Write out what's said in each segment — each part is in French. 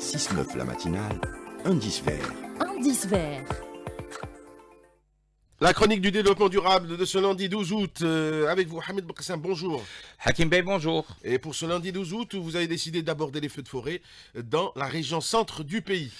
6-9 la matinale, indice vert. Indice vert. La chronique du développement durable de ce lundi 12 août, euh, avec vous Hamid Bokassam, bonjour. Hakim Bey, bonjour. Et pour ce lundi 12 août, vous avez décidé d'aborder les feux de forêt dans la région centre du pays.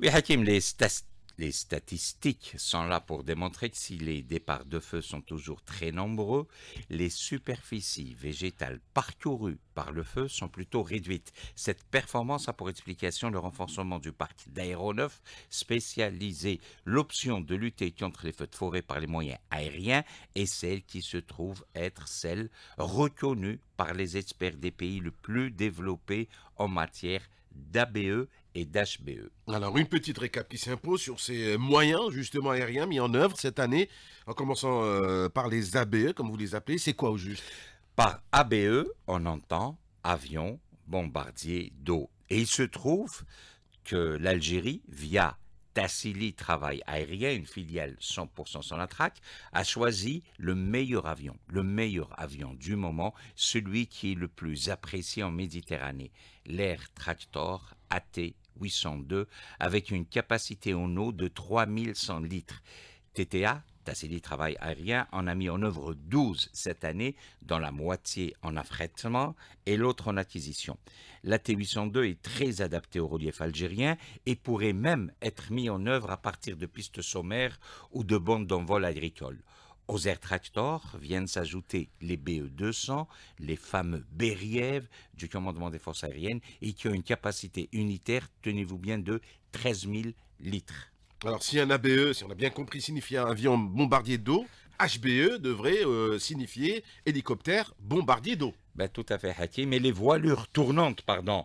Oui Hakim, les stats les statistiques sont là pour démontrer que si les départs de feu sont toujours très nombreux, les superficies végétales parcourues par le feu sont plutôt réduites. Cette performance a pour explication le renforcement du parc d'aéronefs spécialisé, l'option de lutter contre les feux de forêt par les moyens aériens et celle qui se trouve être celle reconnue par les experts des pays le plus développés en matière d'ABE et d'HBE. Alors, une petite récap qui s'impose sur ces moyens, justement, aériens mis en œuvre cette année, en commençant euh, par les ABE, comme vous les appelez. C'est quoi, au juste Par ABE, on entend avion, bombardier d'eau. Et il se trouve que l'Algérie, via Tassili Travail Aérien, une filiale 100% sans la traque, a choisi le meilleur avion, le meilleur avion du moment, celui qui est le plus apprécié en Méditerranée, l'Air Tractor AT-802, avec une capacité en eau de 3100 litres. TTA CD Travail Aérien en a mis en œuvre 12 cette année, dont la moitié en affrètement et l'autre en acquisition. La T802 est très adaptée au relief algérien et pourrait même être mise en œuvre à partir de pistes sommaires ou de bandes d'envol agricoles. Aux Air Tractor viennent s'ajouter les BE-200, les fameux Beriev du commandement des forces aériennes et qui ont une capacité unitaire, tenez-vous bien, de 13 000 litres. Alors si un ABE, si on a bien compris, signifie un avion bombardier d'eau, HBE devrait euh, signifier hélicoptère bombardier d'eau. Ben, tout à fait, Hakim. Mais les voilures tournantes, pardon,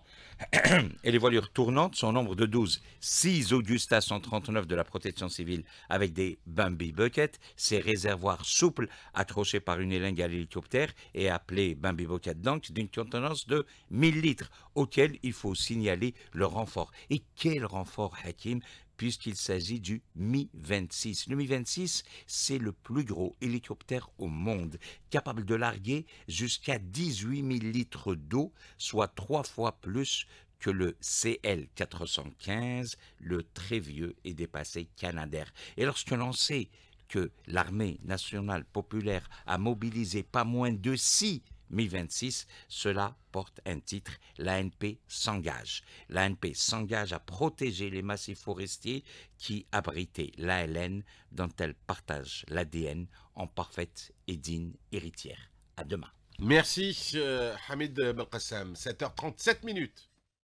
et les voilures tournantes sont au nombre de 12. 6 Augusta 139 de la protection civile avec des Bambi Bucket, ces réservoirs souples accrochés par une élingue à l'hélicoptère et appelés Bambi Bucket donc d'une contenance de 1000 litres, auquel il faut signaler le renfort. Et quel renfort, Hakim puisqu'il s'agit du Mi-26. Le Mi-26, c'est le plus gros hélicoptère au monde, capable de larguer jusqu'à 18 000 litres d'eau, soit trois fois plus que le CL-415, le très vieux et dépassé Canadair. Et lorsque l'on sait que l'armée nationale populaire a mobilisé pas moins de six mi-26, cela porte un titre, l'ANP s'engage. L'ANP s'engage à protéger les massifs forestiers qui abritaient l'ALN dont elle partage l'ADN en parfaite et digne héritière. À demain. Merci euh, Hamid Belkassam, 7h37 minutes.